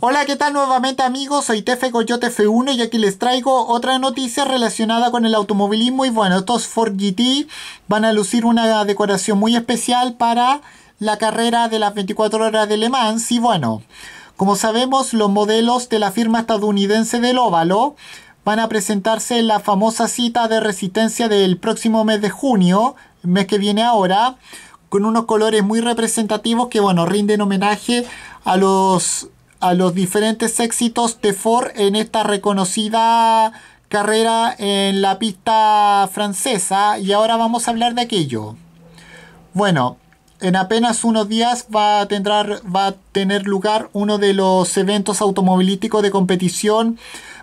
Hola, ¿qué tal nuevamente amigos? Soy Tefe Coyote F1 y aquí les traigo otra noticia relacionada con el automovilismo y bueno, estos Ford GT van a lucir una decoración muy especial para la carrera de las 24 horas de Le Mans y bueno, como sabemos los modelos de la firma estadounidense del óvalo van a presentarse en la famosa cita de resistencia del próximo mes de junio, mes que viene ahora, con unos colores muy representativos que bueno, rinden homenaje a los a los diferentes éxitos de Ford en esta reconocida carrera en la pista francesa y ahora vamos a hablar de aquello. Bueno, en apenas unos días va a, va a tener lugar uno de los eventos automovilísticos de competición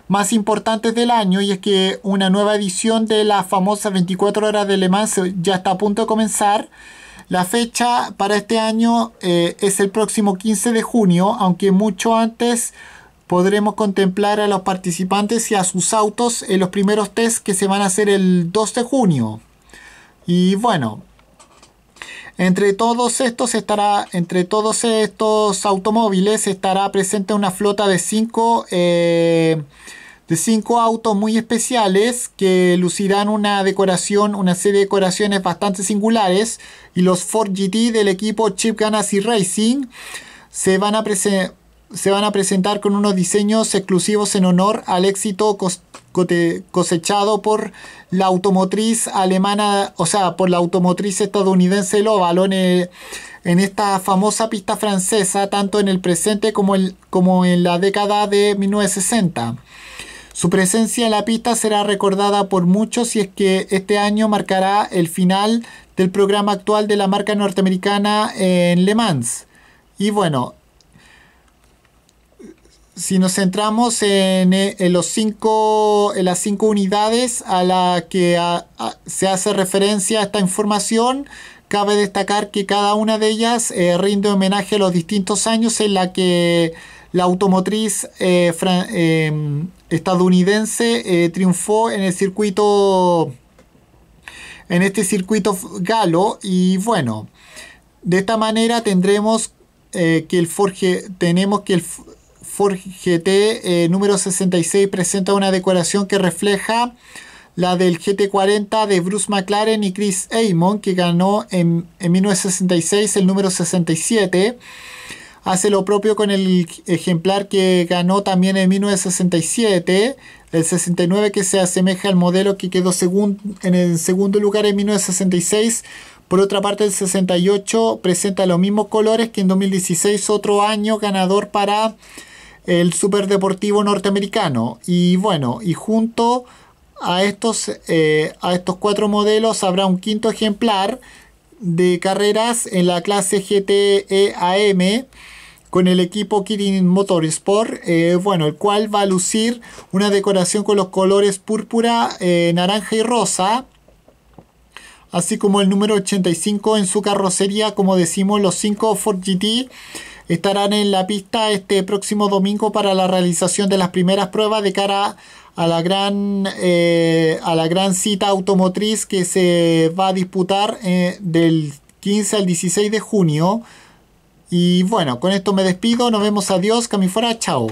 más importantes del año y es que una nueva edición de la famosa 24 horas de Le Mans ya está a punto de comenzar la fecha para este año eh, es el próximo 15 de junio, aunque mucho antes podremos contemplar a los participantes y a sus autos en los primeros test que se van a hacer el 2 de junio. Y bueno, entre todos estos estará, entre todos estos automóviles estará presente una flota de 5 de cinco autos muy especiales que lucirán una decoración, una serie de decoraciones bastante singulares y los Ford GT del equipo Chip Ganassi Racing se van a presentar se van a presentar con unos diseños exclusivos en honor al éxito cosechado por la automotriz alemana, o sea, por la automotriz estadounidense Lóvalo en, en esta famosa pista francesa, tanto en el presente como, el, como en la década de 1960. Su presencia en la pista será recordada por muchos y es que este año marcará el final del programa actual de la marca norteamericana en Le Mans. Y bueno, si nos centramos en, eh, los cinco, las cinco unidades a las que se hace referencia esta información, cabe destacar que cada una de ellas eh, rinde homenaje a los distintos años en la que la automotriz eh, estadounidense eh, triunfó en el circuito en este circuito galo y bueno de esta manera tendremos eh, que el Forge tenemos que el Forge GT eh, número 66 presenta una decoración que refleja la del GT40 de Bruce McLaren y Chris Amon que ganó en, en 1966 el número 67 hace lo propio con el ejemplar que ganó también en 1967, el 69 que se asemeja al modelo que quedó en el segundo lugar en 1966. Por otra parte, el 68 presenta los mismos colores que en 2016, otro año ganador para el superdeportivo norteamericano. Y bueno, y junto a estos, eh, a estos cuatro modelos habrá un quinto ejemplar de carreras en la clase GTEAM con el equipo Kirin Motorsport, eh, bueno, el cual va a lucir una decoración con los colores púrpura, eh, naranja y rosa, así como el número 85 en su carrocería, como decimos, los 5 Ford GT estarán en la pista este próximo domingo para la realización de las primeras pruebas de cara a la gran, eh, a la gran cita automotriz que se va a disputar del 15 al 16 de junio. Y bueno, con esto me despido. Nos vemos. Adiós. camifora. Chao.